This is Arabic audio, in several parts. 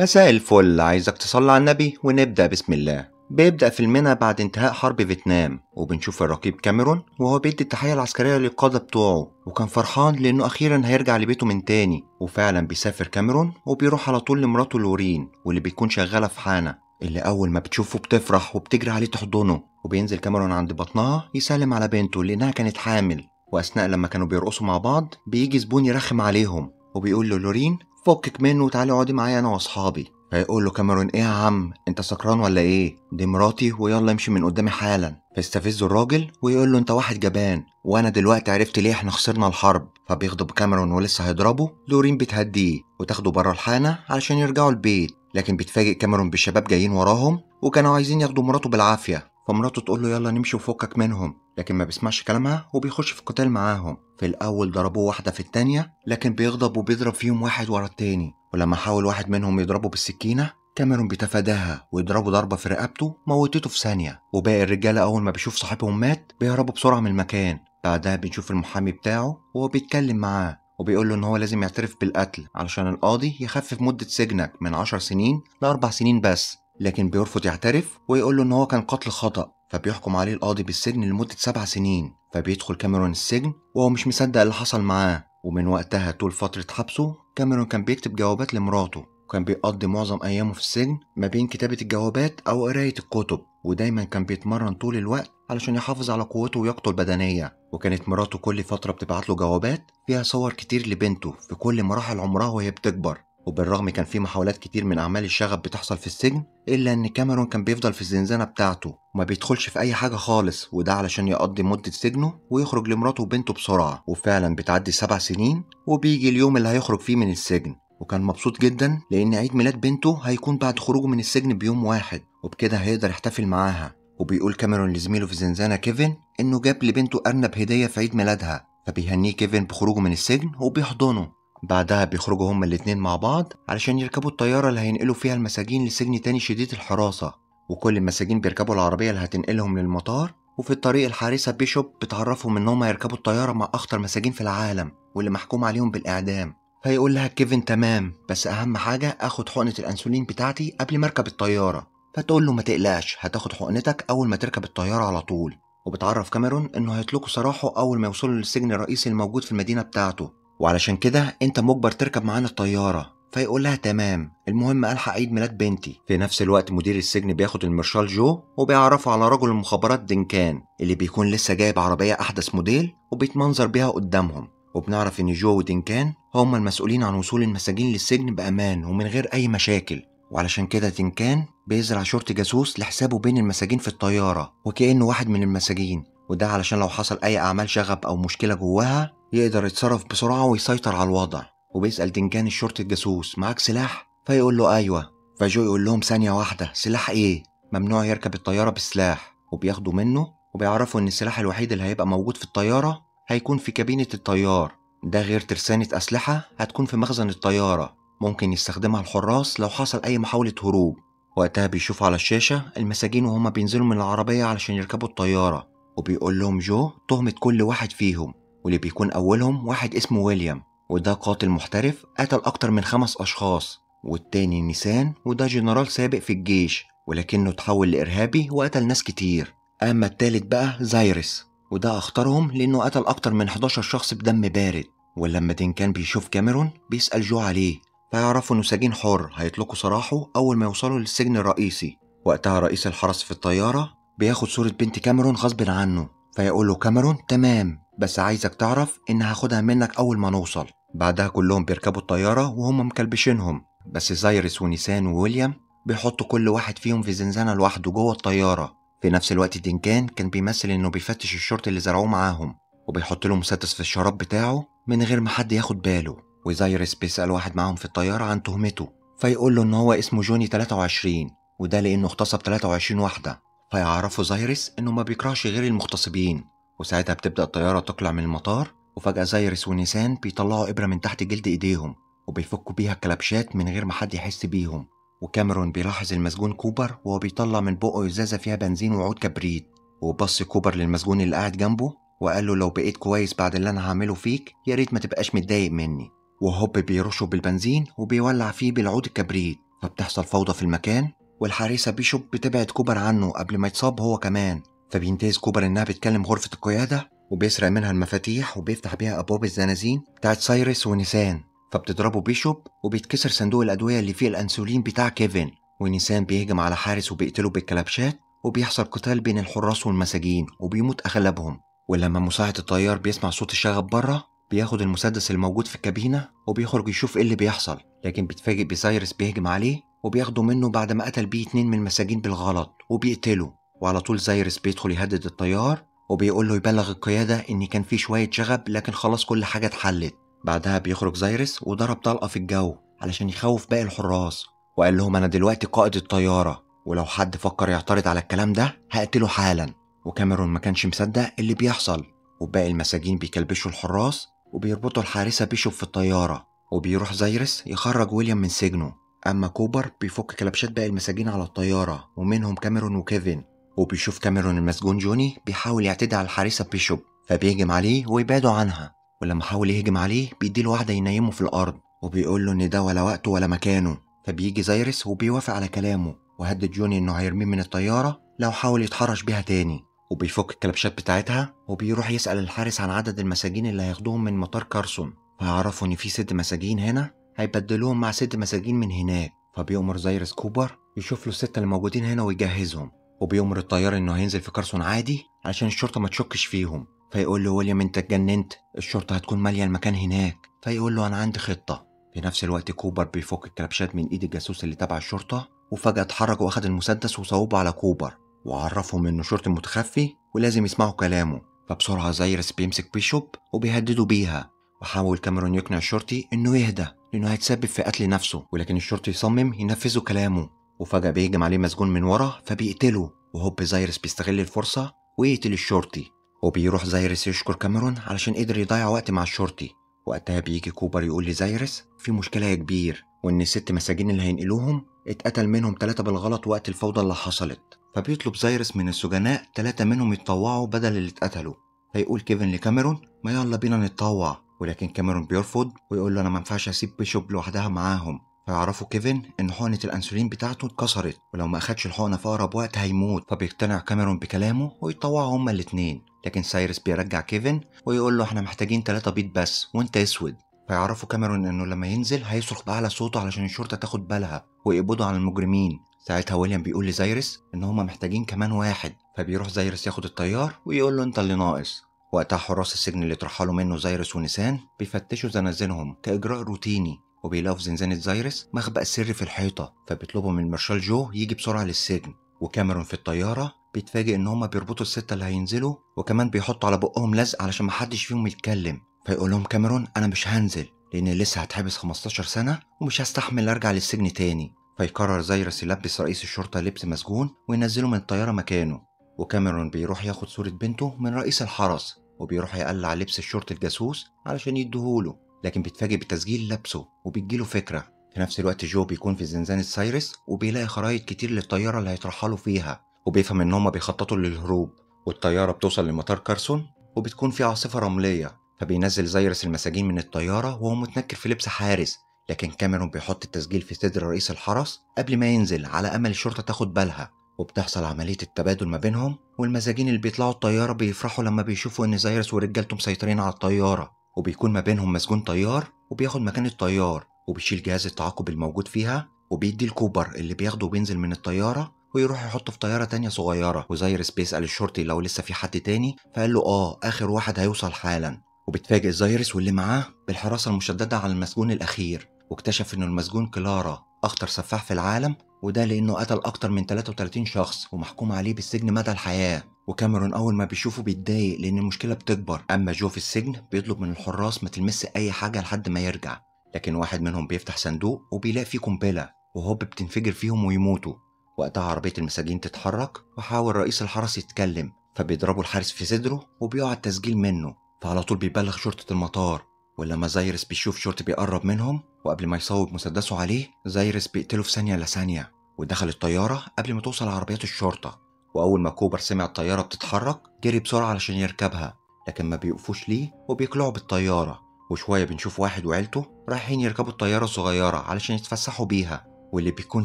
مساء الفل عايزك تصلي على النبي ونبدأ بسم الله بيبدأ فيلمنا بعد انتهاء حرب فيتنام وبنشوف الرقيب كاميرون وهو بيدي التحية العسكرية للقادة بتوعه وكان فرحان لأنه أخيرا هيرجع لبيته من تاني وفعلا بيسافر كاميرون وبيروح على طول لمراته لورين واللي بيكون شغالة في حانة اللي أول ما بتشوفه بتفرح وبتجري عليه تحضنه وبينزل كاميرون عند بطنها يسلم على بنته لأنها كانت حامل وأثناء لما كانوا بيرقصوا مع بعض بيجي زبون يرخم عليهم وبيقول له لورين فكك منه وتعالي اقعدي معايا انا واصحابي فيقول له كاميرون ايه يا عم انت سكران ولا ايه دي مراتي ويلا امشي من قدامي حالا فيستفزه الراجل ويقول له انت واحد جبان وانا دلوقتي عرفت ليه احنا خسرنا الحرب فبيغضب كاميرون ولسه هيضربه لورين بتهديه وتاخده بره الحانه علشان يرجعوا البيت لكن بيتفاجئ كاميرون بالشباب جايين وراهم وكانوا عايزين ياخدوا مراته بالعافيه فمراته تقول له يلا نمشي وفكك منهم لكن ما بيسمعش كلامها وبيخش في قتال معاهم في الأول ضربوه واحدة في التانية لكن بيغضب وبيضرب فيهم واحد ورا التاني ولما حاول واحد منهم يضربه بالسكينة كاميرون بيتفاداها ويضربه ضربة في رقبته موتته في ثانية وباقي الرجالة أول ما بيشوف صاحبهم مات بيهربوا بسرعة من المكان بعدها بنشوف المحامي بتاعه وهو بيتكلم معاه وبيقول له ان هو لازم يعترف بالقتل علشان القاضي يخفف مدة سجنك من 10 سنين لأربع سنين بس لكن بيرفض يعترف ويقول له إن هو كان قتل خطأ فبيحكم عليه القاضي بالسجن لمدة سبع سنين فبيدخل كاميرون السجن وهو مش مصدق اللي حصل معاه ومن وقتها طول فترة حبسه كاميرون كان بيكتب جوابات لمراته وكان بيقضي معظم أيامه في السجن ما بين كتابة الجوابات أو قراية الكتب ودايما كان بيتمرن طول الوقت علشان يحافظ على قوته ويقته البدنية وكانت مراته كل فترة بتبعت له جوابات فيها صور كتير لبنته في كل مراحل عمرها وهي بتكبر وبالرغم كان في محاولات كتير من أعمال الشغب بتحصل في السجن إلا إن كاميرون كان بيفضل في الزنزانة بتاعته وما بيدخلش في أي حاجة خالص وده علشان يقضي مدة سجنه ويخرج لمراته وبنته بسرعة وفعلا بتعدي سبع سنين وبيجي اليوم اللي هيخرج فيه من السجن وكان مبسوط جدا لأن عيد ميلاد بنته هيكون بعد خروجه من السجن بيوم واحد وبكده هيقدر يحتفل معاها وبيقول كاميرون لزميله في الزنزانة كيفن إنه جاب لبنته أرنب هدية في عيد ميلادها فبيهنيه كيفن بخروجه من السجن وبيحضنه بعدها بيخرجوا هما الاتنين مع بعض علشان يركبوا الطيارة اللي هينقلوا فيها المساجين لسجن تاني شديد الحراسة وكل المساجين بيركبوا العربية اللي هتنقلهم للمطار وفي الطريق الحارسة بيشوب بتعرفهم إن هما هيركبوا الطيارة مع أخطر مساجين في العالم واللي محكوم عليهم بالإعدام فيقول لها كيفن تمام بس أهم حاجة آخد حقنة الأنسولين بتاعتي قبل ما أركب الطيارة فتقول له ما تقلقش هتاخد حقنتك أول ما تركب الطيارة على طول وبتعرف كاميرون إنه هيطلقوا سراحه أول ما يوصلوا للسجن الرئيسي الموجود في المدينة بتاعته وعلشان كده انت مجبر تركب معانا الطياره فيقول لها تمام المهم الحق عيد ميلاد بنتي في نفس الوقت مدير السجن بياخد المرشال جو وبيعرفه على رجل المخابرات دنكان اللي بيكون لسه جايب عربيه احدث موديل وبيتمنظر بيها قدامهم وبنعرف ان جو ودنكان هما المسؤولين عن وصول المساجين للسجن بامان ومن غير اي مشاكل وعلشان كده دنكان بيزرع شورت جاسوس لحسابه بين المساجين في الطياره وكانه واحد من المساجين وده علشان لو حصل اي اعمال شغب او مشكله جواها يقدر يتصرف بسرعة ويسيطر على الوضع وبيسأل دنجان الشرطة الجاسوس معاك سلاح؟ فيقول له أيوة فجو يقول لهم ثانية واحدة سلاح إيه؟ ممنوع يركب الطيارة بالسلاح وبياخدوا منه وبيعرفوا إن السلاح الوحيد اللي هيبقى موجود في الطيارة هيكون في كابينة الطيار ده غير ترسانة أسلحة هتكون في مخزن الطيارة ممكن يستخدمها الحراس لو حصل أي محاولة هروب وقتها بيشوف على الشاشة المساجين وهما بينزلوا من العربية علشان يركبوا الطيارة وبيقول لهم جو تهمة كل واحد فيهم واللي بيكون أولهم واحد اسمه ويليام وده قاتل محترف قتل أكتر من خمس أشخاص والتاني نيسان وده جنرال سابق في الجيش ولكنه اتحول لإرهابي وقتل ناس كتير أما التالت بقى زايرس وده أخطرهم لأنه قتل أكتر من 11 شخص بدم بارد ولما دين كان بيشوف كاميرون بيسأل جو عليه فيعرفوا إنه سجين حر هيطلقوا سراحه أول ما يوصلوا للسجن الرئيسي وقتها رئيس الحرس في الطيارة بياخد صورة بنت كاميرون غصب عنه فيقول له كاميرون تمام بس عايزك تعرف إن هاخدها منك أول ما نوصل بعدها كلهم بيركبوا الطيارة وهم مكلبشينهم بس زايرس ونيسان وويليام بيحطوا كل واحد فيهم في زنزانة لوحده جوه الطيارة في نفس الوقت دينكان كان بيمثل إنه بيفتش الشرط اللي زرعوه معاهم وبيحط له مسدس في الشراب بتاعه من غير ما حد ياخد باله وزايرس بيسأل واحد معاهم في الطيارة عن تهمته فيقول له إن هو اسمه جوني 23 وده لأنه اغتصب 23 واحدة فيعرفوا زايرس إنه ما بيكرهش غير المغتصبين وساعتها بتبدأ الطيارة تقلع من المطار وفجأة زيرس ونيسان بيطلعوا إبرة من تحت جلد إيديهم وبيفكوا بيها الكلبشات من غير ما حد يحس بيهم وكاميرون بيلاحظ المسجون كوبر وهو بيطلع من بقه إزازة فيها بنزين وعود كبريت وبص كوبر للمسجون اللي قاعد جنبه وقال له لو بقيت كويس بعد اللي أنا هعمله فيك يا ريت ما تبقاش متضايق مني وهوب بيرشه بالبنزين وبيولع فيه بالعود الكبريت فبتحصل فوضى في المكان والحارسة بيشوب بتبعد كوبر عنه قبل ما يتصاب هو كمان فبينتهز كوبر إنها بتكلم غرفة القيادة وبيسرق منها المفاتيح وبيفتح بيها أبواب الزنازين بتاعت سايرس ونيسان فبتضربه بيشوب وبيتكسر صندوق الأدوية اللي فيه الأنسولين بتاع كيفن ونيسان بيهجم على حارس وبيقتله بالكلبشات وبيحصل قتال بين الحراس والمساجين وبيموت أغلبهم ولما مساعد الطيار بيسمع صوت الشغب بره بياخد المسدس الموجود في الكابينة وبيخرج يشوف ايه اللي بيحصل لكن بيتفاجئ بسايرس بيهجم عليه وبياخده منه بعد ما قتل بيه اتنين من المساجين بالغلط وبيقتله وعلى طول زايرس بيدخل يهدد الطيار وبيقول له يبلغ القيادة إن كان في شوية شغب لكن خلاص كل حاجة اتحلت بعدها بيخرج زايرس وضرب طلقة في الجو علشان يخوف باقي الحراس وقال لهم أنا دلوقتي قائد الطيارة ولو حد فكر يعترض على الكلام ده هقتله حالا وكاميرون ما كانش مصدق اللي بيحصل وباقي المساجين بيكلبشوا الحراس وبيربطوا الحارسة بيشوف في الطيارة وبيروح زايرس يخرج ويليام من سجنه أما كوبر بيفك كلبشات باقي المساجين على الطيارة ومنهم كاميرون وكيفن وبيشوف كاميرون المسجون جوني بيحاول يعتدي على الحارسة بيشوب فبيهجم عليه ويبعده عنها ولما حاول يهجم عليه بيديله واحدة ينيمه في الأرض وبيقول له إن ده ولا وقته ولا مكانه فبيجي زايرس وبيوافق على كلامه وهدد جوني إنه هيرميه من الطيارة لو حاول يتحرش بيها تاني وبيفك الكلبشات بتاعتها وبيروح يسأل الحارس عن عدد المساجين اللي هياخدوهم من مطار كارسون فيعرفوا إن في ست مساجين هنا هيبدلوهم مع ست مساجين من هناك فبيأمر زايرس كوبر يشوف له الستة اللي موجودين هنا ويجهزهم وبيأمر الطيار إنه هينزل في كارسون عادي علشان الشرطة ما تشكش فيهم فيقول له ويليام أنت اتجننت الشرطة هتكون مالية المكان هناك فيقول له أنا عندي خطة في نفس الوقت كوبر بيفك الكلبشات من إيد الجاسوس اللي تبع الشرطة وفجأة اتحرك وأخد المسدس وصوبه على كوبر وعرفهم إنه شرطي متخفي ولازم يسمعوا كلامه فبسرعة زايرس بيمسك بيشوب وبيهدده بيها وحاول كاميرون يقنع الشرطي إنه يهدى لأنه هيتسبب في قتل نفسه ولكن الشرطي يصمم ينفذوا كلامه وفجأة بيهجم عليه مسجون من ورا فبيقتله وهوب زايرس بيستغل الفرصة ويقتل الشرطي وبيروح زايرس يشكر كاميرون علشان قدر يضيع وقت مع الشرطي وقتها بيجي كوبر يقول لزايرس في مشكلة يا كبير وإن الست مساجين اللي هينقلوهم اتقتل منهم تلاتة بالغلط وقت الفوضى اللي حصلت فبيطلب زايرس من السجناء تلاتة منهم يتطوعوا بدل اللي اتقتلوا فيقول كيفن لكاميرون ما يلا بينا نتطوع ولكن كاميرون بيرفض ويقول له أنا ما ينفعش أسيب بيشوب لوحدها معاهم فيعرفوا كيفن ان حقنه الانسولين بتاعته اتكسرت ولو ما اخدش الحقنه في اقرب وقت هيموت فبيقتنع كاميرون بكلامه ويطوعوا هما الاتنين لكن سايرس بيرجع كيفن ويقول له احنا محتاجين تلاتة بيض بس وانت اسود فيعرفوا كاميرون انه لما ينزل هيصرخ باعلى صوته علشان الشرطه تاخد بالها ويقبضوا على المجرمين ساعتها ويليام بيقول لزايرس ان هما محتاجين كمان واحد فبيروح زايرس ياخد الطيار ويقول له انت اللي ناقص وقتها حراس السجن اللي اترحلوا منه زايرس ونسان بيفتشوا زنازينهم كاجراء روتيني وبيلاقوا في زنزانة زايرس مخبأ سري في الحيطة فبيطلبوا من مارشال جو يجي بسرعة للسجن وكاميرون في الطيارة بيتفاجئ إن هما بيربطوا الستة اللي هينزلوا وكمان بيحطوا على بقهم لزق علشان محدش فيهم يتكلم فيقول لهم كاميرون أنا مش هنزل لأن لسه هتحبس 15 سنة ومش هستحمل أرجع للسجن تاني فيقرر زايرس يلبس رئيس الشرطة لبس مسجون وينزله من الطيارة مكانه وكاميرون بيروح ياخد صورة بنته من رئيس الحرس وبيروح يقلع لبس الشرطي الجاسوس علشان يديهوله لكن بيتفاجئ بتسجيل لابسه وبتجيله فكرة في نفس الوقت جو بيكون في زنزانة سايرس وبيلاقي خرايط كتير للطيارة اللي هيترحلوا فيها وبيفهم إن هما بيخططوا للهروب والطيارة بتوصل لمطار كارسون وبتكون في عاصفة رملية فبينزل زيرس المساجين من الطيارة وهو متنكر في لبس حارس لكن كاميرون بيحط التسجيل في صدر رئيس الحرس قبل ما ينزل على أمل الشرطة تاخد بالها وبتحصل عملية التبادل ما بينهم والمساجين اللي بيطلعوا الطيارة بيفرحوا لما بيشوفوا إن زيرس ورجالته مسيطرين على الطيارة وبيكون ما بينهم مسجون طيار وبياخد مكان الطيار وبيشيل جهاز التعاقب الموجود فيها وبيدي الكوبر اللي بياخده وبينزل من الطيارة ويروح يحطه في طيارة تانية صغيرة سبيس بيسأل الشرطي لو لسه في حد تاني فقال له آه آخر واحد هيوصل حالا وبتفاجئ زايرس واللي معاه بالحراسة المشددة على المسجون الأخير واكتشف إنه المسجون كلارا أخطر سفاح في العالم وده لأنه قتل أكتر من 33 شخص ومحكوم عليه بالسجن مدى الحياة وكاميرون أول ما بيشوفه بيتضايق لأن المشكلة بتكبر أما جو في السجن بيطلب من الحراس ما تلمس أي حاجة لحد ما يرجع لكن واحد منهم بيفتح صندوق وبيلاقي فيه قنبلة وهوب بتنفجر فيهم ويموتوا وقتها عربية المساجين تتحرك وحاول رئيس الحرس يتكلم فبيضربوا الحارس في صدره وبيقع التسجيل منه فعلى طول بيبلغ شرطة المطار ولما زايرس بيشوف شورت بيقرب منهم وقبل ما يصوب مسدسه عليه زايرس بيقتله في ثانية لثانية ودخل الطيارة قبل ما توصل عربيات الشرطة وأول ما كوبر سمع الطيارة بتتحرك جري بسرعة علشان يركبها لكن ما بيقفوش ليه وبيقلعوا بالطيارة وشوية بنشوف واحد وعيلته رايحين يركبوا الطيارة الصغيرة علشان يتفسحوا بيها واللي بيكون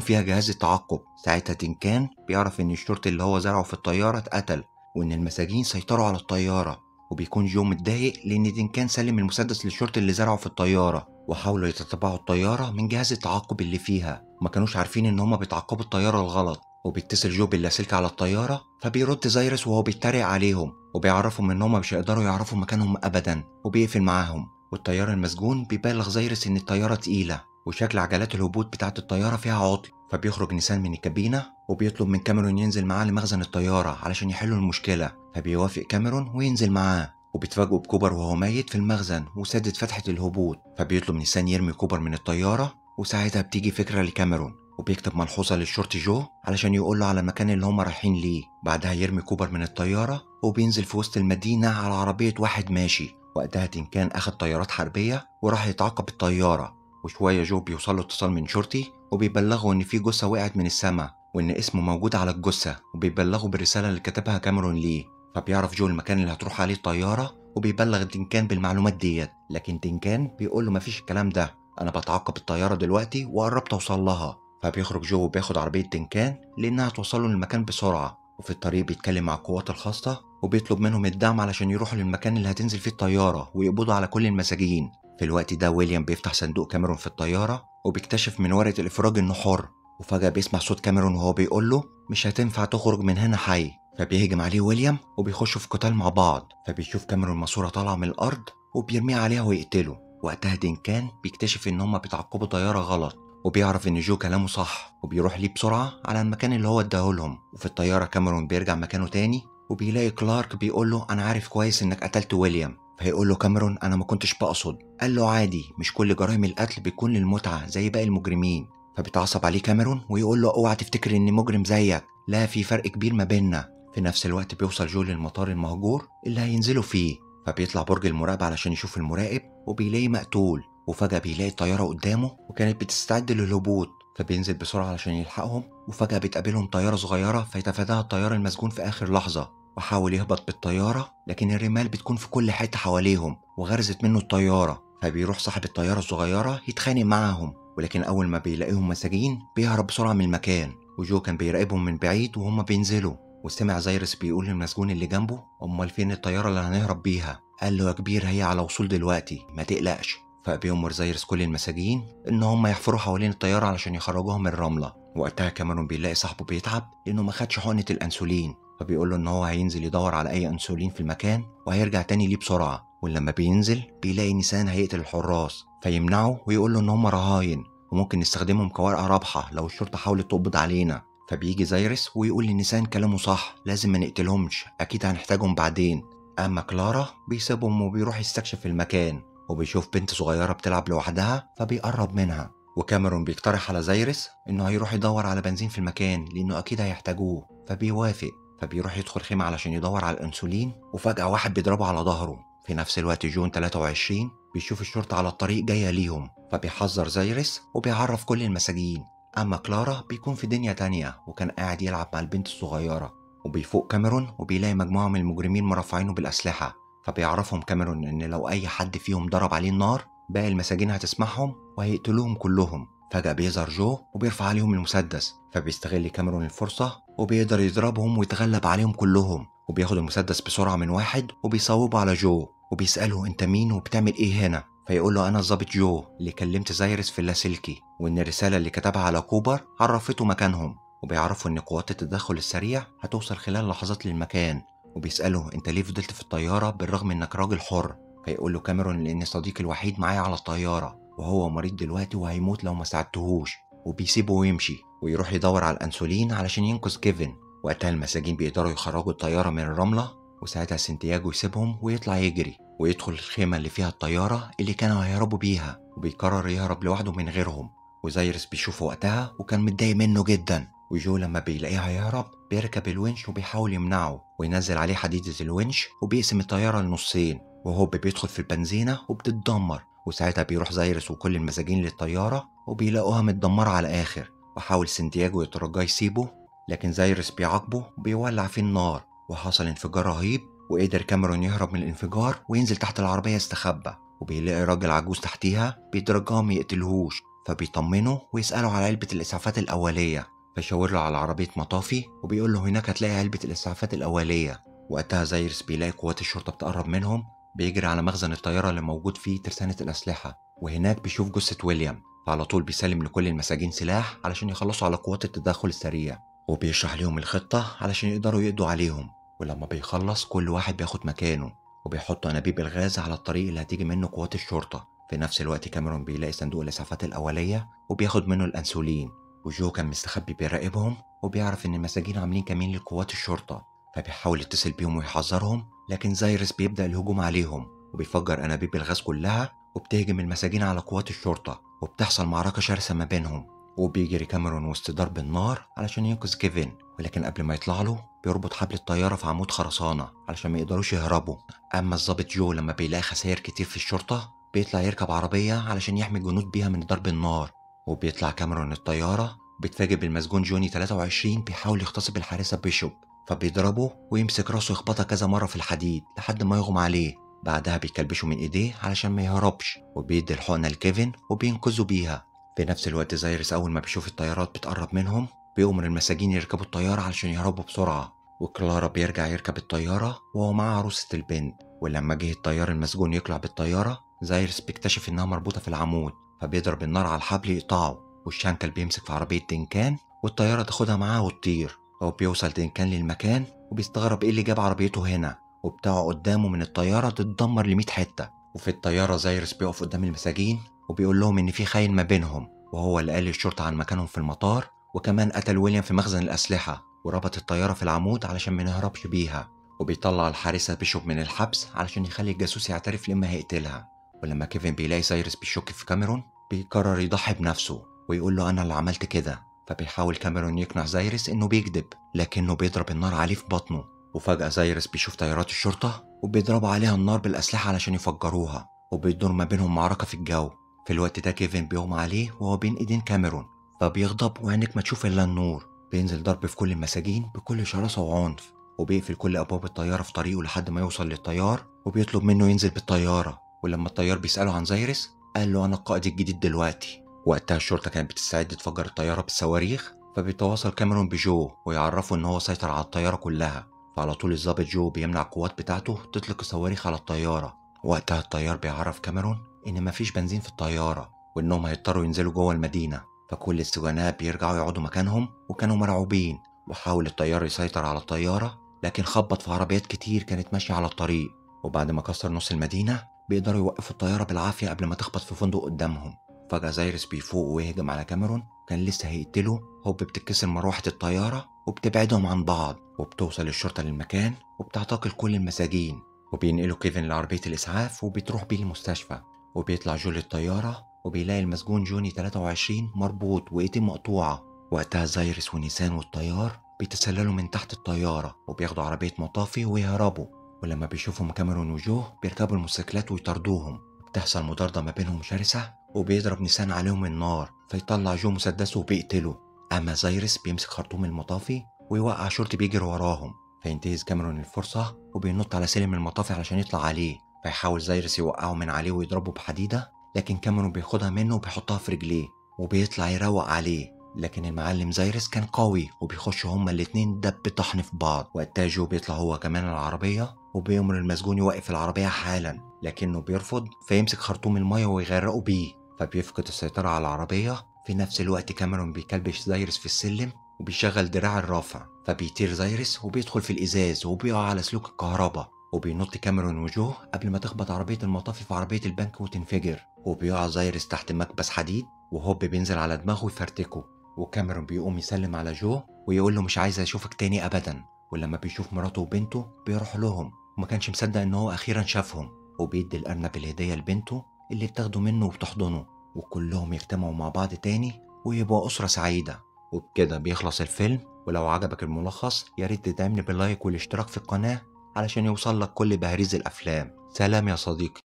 فيها جهاز التعقب ساعتها تنكان بيعرف إن الشرطي اللي هو زرعه في الطيارة اتقتل وإن المساجين سيطروا على الطيارة وبيكون جو متضايق لأن دين كان سلم المسدس للشرطي اللي زرعه في الطيارة وحاولوا يتتبعوا الطيارة من جهاز التعاقب اللي فيها ما كانوش عارفين إن هما بيتعاقبوا الطيارة الغلط وبيتصل جو باللاسلكي على الطيارة فبيرد زايرس وهو بيتريق عليهم وبيعرفهم إن هما مش هيقدروا يعرفوا مكانهم أبدا وبيقفل معاهم والطيار المسجون بيبالغ زايرس إن الطيارة تقيلة وشكل عجلات الهبوط بتاعت الطيارة فيها عطل فبيخرج نيسان من الكابينة وبيطلب من كاميرون ينزل معاه لمخزن الطيارة علشان يحلوا المشكلة فبيوافق كاميرون وينزل معاه وبيتفاجئوا بكوبر وهو ميت في المخزن وسدت فتحة الهبوط فبيطلب نيسان يرمي كوبر من الطيارة وساعتها بتيجي فكرة لكاميرون وبيكتب ملحوظة للشرطي جو علشان يقول له على المكان اللي هما رايحين ليه بعدها يرمي كوبر من الطيارة وبينزل في وسط المدينة على عربية واحد ماشي وقتها تنكان أخد طيارات حربية وراح يتعاقب الطيارة وشوية جو بيوصل له اتصال من شرطي وبيبلغوا إن في جثة وقعت من السما وإن اسمه موجود على الجثة وبيبلغوا بالرسالة اللي كتبها كاميرون ليه فبيعرف جو المكان اللي هتروح عليه الطيارة وبيبلغ دينكان بالمعلومات ديت لكن دينكان بيقول له مفيش الكلام ده أنا بتعاقب الطيارة دلوقتي وقربت أوصل لها فبيخرج جو وبياخد عربية دينكان لأنها توصله للمكان بسرعة وفي الطريق بيتكلم مع القوات الخاصة وبيطلب منهم الدعم علشان يروحوا للمكان اللي هتنزل فيه الطيارة ويقبضوا على كل المساجين في الوقت ده ويليام بيفتح صندوق كاميرون في الطيارة وبيكتشف من ورقة الإفراج إنه حر وفجأة بيسمع صوت كاميرون وهو بيقول له مش هتنفع تخرج من هنا حي فبيهجم عليه ويليام وبيخشوا في قتال مع بعض فبيشوف كاميرون ماسورة طالعة من الأرض وبيرميها عليها ويقتله وقتها دين كان بيكتشف إن هما بيتعقبوا طيارة غلط وبيعرف ان جو كلامه صح وبيروح ليه بسرعه على المكان اللي هو اداهولهم وفي الطياره كاميرون بيرجع مكانه تاني وبيلاقي كلارك بيقول له انا عارف كويس انك قتلت ويليام فيقول له كاميرون أنا ما كنتش بقصد قال له عادي مش كل جرائم القتل بتكون للمتعة زي باقي المجرمين فبيتعصب عليه كاميرون ويقول له اوعى تفتكر اني مجرم زيك لا في فرق كبير ما بيننا في نفس الوقت بيوصل جول للمطار المهجور اللي هينزلوا فيه فبيطلع برج المراقبة علشان يشوف المراقب وبيلاقيه مقتول وفجأة بيلاقي الطيارة قدامه وكانت بتستعد للهبوط فبينزل بسرعة علشان يلحقهم وفجأة بتقابلهم طيارة صغيرة فيتفاداها الطيار المسجون في آخر لحظة وحاول يهبط بالطيارة لكن الرمال بتكون في كل حتة حواليهم وغرزت منه الطيارة فبيروح صاحب الطيارة الصغيرة يتخانق معاهم ولكن أول ما بيلاقيهم مساجين بيهرب بسرعة من المكان وجو كان بيراقبهم من بعيد وهما بينزلوا وسمع زايرس بيقول للمسجون اللي جنبه أمال فين الطيارة اللي هنهرب بيها قال له يا كبير هي على وصول دلوقتي ما تقلقش فبيأمر زايرس كل المساجين إن هم يحفروا حوالين الطيارة علشان يخرجوها من الرملة وقتها كاميرون بيلاقي صاحبه بيتعب لأنه ما خدش حقنة الأنسولين فبيقول له ان هو هينزل يدور على اي انسولين في المكان وهيرجع تاني ليه بسرعه ولما بينزل بيلاقي نيسان هيقتل الحراس فيمنعه ويقول له ان هم رهاين وممكن نستخدمهم كورقه رابحه لو الشرطه حاولت تقبض علينا فبيجي زايرس ويقول لنسان كلامه صح لازم ما نقتلهمش اكيد هنحتاجهم بعدين اما كلارا بيسيبهم وبيروح يستكشف المكان وبيشوف بنت صغيره بتلعب لوحدها فبيقرب منها وكاميرون بيقترح على زايرس انه هيروح يدور على بنزين في المكان لانه اكيد هيحتاجوه فبيوافق فبيروح يدخل خيمة علشان يدور على الأنسولين وفجأة واحد بيضربه على ظهره في نفس الوقت جون 23 بيشوف الشرطة على الطريق جاية ليهم فبيحذر زيرس وبيعرف كل المساجين أما كلارا بيكون في دنيا تانية وكان قاعد يلعب مع البنت الصغيرة وبيفوق كاميرون وبيلاقي مجموعة من المجرمين مرافعينه بالأسلحة فبيعرفهم كاميرون إن لو أي حد فيهم ضرب عليه النار باقي المساجين هتسمعهم وهيقتلوهم كلهم فجأة بيظهر جو وبيرفع عليهم المسدس فبيستغل كاميرون الفرصة وبيقدر يضربهم ويتغلب عليهم كلهم وبياخد المسدس بسرعة من واحد وبيصوبه على جو وبيسأله أنت مين وبتعمل إيه هنا فيقول له أنا الظابط جو اللي كلمت زايرس في اللاسلكي وإن الرسالة اللي كتبها على كوبر عرفته مكانهم وبيعرفوا إن قوات التدخل السريع هتوصل خلال لحظات للمكان وبيسأله أنت ليه فضلت في الطيارة بالرغم إنك راجل حر فيقول له كاميرون لأن صديقي الوحيد معايا على الطيارة وهو مريض دلوقتي وهيموت لو ما ساعدتهوش وبيسيبه ويمشي ويروح يدور على الأنسولين علشان ينقذ كيفن وقتها المساجين بيقدروا يخرجوا الطيارة من الرملة وساعتها سنتياجو يسيبهم ويطلع يجري ويدخل الخيمة اللي فيها الطيارة اللي كانوا هيهربوا بيها وبيقرر يهرب لوحده من غيرهم وزايرس بيشوفه وقتها وكان متضايق منه جدا وجو لما بيلاقيه هيهرب بيركب الونش وبيحاول يمنعه وينزل عليه حديدة الونش وبيقسم الطيارة لنصين وهوب بيدخل في البنزينة وبتتدمر وساعتها بيروح زايرس وكل المساجين للطيارة وبيلاقوها متدمرة على الآخر وحاول سنتياجو يترجاه يسيبه لكن زايرس بيعاقبه وبيولع فيه النار وحصل انفجار رهيب وقدر كاميرون يهرب من الانفجار وينزل تحت العربية يستخبى وبيلاقي راجل عجوز تحتيها بيترجاه ما يقتلهوش فبيطمنه ويسأله على علبة الإسعافات الأولية فيشاور له على عربية مطافي وبيقول له هناك هتلاقي علبة الإسعافات الأولية وقتها زايرس بيلاقي قوات الشرطة بتقرب منهم بيجري على مخزن الطيارة اللي موجود فيه ترسانة الأسلحة وهناك بيشوف جثة ويليام فعلى طول بيسلم لكل المساجين سلاح علشان يخلصوا على قوات التدخل السريع وبيشرح لهم الخطة علشان يقدروا يقضوا عليهم ولما بيخلص كل واحد بياخد مكانه وبيحط أنابيب الغاز على الطريق اللي هتيجي منه قوات الشرطة في نفس الوقت كاميرون بيلاقي صندوق الإسعافات الأولية وبياخد منه الأنسولين وجو كان مستخبي بيراقبهم وبيعرف إن المساجين عاملين كمين لقوات الشرطة فبيحاول يتصل بيهم ويحذرهم لكن زايرس بيبدأ الهجوم عليهم وبيفجر أنابيب الغاز كلها وبتهجم المساجين على قوات الشرطة وبتحصل معركة شرسة ما بينهم وبيجري كاميرون وسط ضرب النار علشان ينقذ كيفن ولكن قبل ما يطلع له بيربط حبل الطيارة في عمود خرسانة علشان ما يقدروش يهربوا أما الظابط جو لما بيلاقي خسائر كتير في الشرطة بيطلع يركب عربية علشان يحمي الجنود بيها من ضرب النار وبيطلع كاميرون الطيارة بيتفاجئ بالمسجون جوني 23 بيحاول يغتصب الحارسة بيشوب فبيضربه ويمسك راسه يخبطها كذا مرة في الحديد لحد ما يغمى عليه بعدها بيكلبشه من ايديه علشان ما يهربش وبيدي الحقنة لكيفن وبينقذه بيها في نفس الوقت زايرس أول ما بيشوف الطيارات بتقرب منهم بيأمر المساجين يركبوا الطيارة علشان يهربوا بسرعة وكلارا بيرجع يركب الطيارة وهو معاه عروسة البنت ولما جه الطيار المسجون يطلع بالطيارة زايرس بيكتشف إنها مربوطة في العمود فبيضرب النار على الحبل يقطعه والشنكل بيمسك في عربية تنكان والطيارة تاخدها معاه وتطير هو بيوصل كان للمكان وبيستغرب ايه اللي جاب عربيته هنا وبتاعه قدامه من الطيارة تتدمر ل حتة وفي الطيارة زايرس بيقف قدام المساجين وبيقول لهم إن في خاين ما بينهم وهو اللي قال للشرطة عن مكانهم في المطار وكمان قتل ويليام في مخزن الأسلحة وربط الطيارة في العمود علشان ما نهربش بيها وبيطلع الحارسة بيشوب من الحبس علشان يخلي الجاسوس يعترف لما هيقتلها ولما كيفن بيلاقي زايرس بيشك في كاميرون بيقرر يضحي بنفسه ويقول له أنا اللي عملت كده فبيحاول كاميرون يقنع زايرس إنه بيكذب لكنه بيضرب النار عليه في بطنه وفجأة زايرس بيشوف طيارات الشرطة وبيضربوا عليها النار بالأسلحة علشان يفجروها وبيدور ما بينهم معركة في الجو في الوقت ده كيفن بيغمى عليه وهو بين إيدين كاميرون فبيغضب وعينك ما تشوف إلا النور بينزل ضرب في كل المساجين بكل شراسة وعنف وبيقفل كل أبواب الطيارة في طريقه لحد ما يوصل للطيار وبيطلب منه ينزل بالطيارة ولما الطيار بيسأله عن زايرس قال له أنا القائد الجديد دلوقتي وقتها الشرطة كانت بتستعد تفجر الطيارة بالصواريخ فبيتواصل كاميرون بجو ويعرفه إن هو سيطر على الطيارة كلها فعلى طول الظابط جو بيمنع القوات بتاعته تطلق الصواريخ على الطيارة وقتها الطيار بيعرف كاميرون إن مفيش بنزين في الطيارة وإنهم هيضطروا ينزلوا جوه المدينة فكل السجناء بيرجعوا يقعدوا مكانهم وكانوا مرعوبين وحاول الطيار يسيطر على الطيارة لكن خبط في عربيات كتير كانت ماشية على الطريق وبعد ما كسر نص المدينة بيقدروا يوقفوا الطيارة بالعافية قبل ما تخبط في فندق قدامهم فجأة زايرس بيفوق ويهجم على كاميرون كان لسه هيقتله هوب بتتكسر مروحة الطيارة وبتبعدهم عن بعض وبتوصل الشرطة للمكان وبتعتقل كل المساجين وبينقلوا كيفن لعربية الإسعاف وبتروح بيه المستشفى وبيطلع جولي الطيارة وبيلاقي المسجون جوني 23 مربوط وإيديه مقطوعة وقتها زايرس ونيسان والطيار بيتسللوا من تحت الطيارة وبياخدوا عربية مطافي ويهربوا ولما بيشوفهم كاميرون وجوه بيركبوا الموتوسيكلات ويطاردوهم تحصل مطاردة ما بينهم شرسة وبيضرب نيسان عليهم النار فيطلع جو مسدسه وبيقتله أما زايرس بيمسك خرطوم المطافي ويوقع شرطي بيجري وراهم فينتهز كاميرون الفرصة وبينط على سلم المطافي علشان يطلع عليه فيحاول زايرس يوقعه من عليه ويضربه بحديدة لكن كاميرون بياخدها منه وبيحطها في رجليه وبيطلع يروق عليه لكن المعلم زايرس كان قوي وبيخشوا هما الاتنين دب طحن في بعض وقتها جو بيطلع هو كمان العربية وبيأمر المسجون يوقف العربية حالا لكنه بيرفض فيمسك خرطوم المية ويغرقه بيه فبيفقد السيطرة على العربية في نفس الوقت كاميرون بيكلبش زايرس في السلم وبيشغل دراع الرافع فبيطير زايرس وبيدخل في الإزاز وبيقع على سلوك الكهرباء وبينط كاميرون وجوه قبل ما تخبط عربية المطافي في عربية البنك وتنفجر وبيقع زايرس تحت مكبس حديد وهوب بينزل على دماغه ويفرتكه وكاميرون بيقوم يسلم على جو ويقول له مش عايز اشوفك تاني ابدا ولما بيشوف مراته وبنته بيروح لهم وما كانش مصدق إن هو أخيرا شافهم وبيدي الأرنب الهدية لبنته اللي بتاخده منه وبتحضنه وكلهم يجتمعوا مع بعض تاني ويبقوا أسرة سعيدة وبكده بيخلص الفيلم ولو عجبك الملخص يا ريت تدعمني باللايك والاشتراك في القناة علشان يوصل لك كل بهريز الأفلام سلام يا صديقي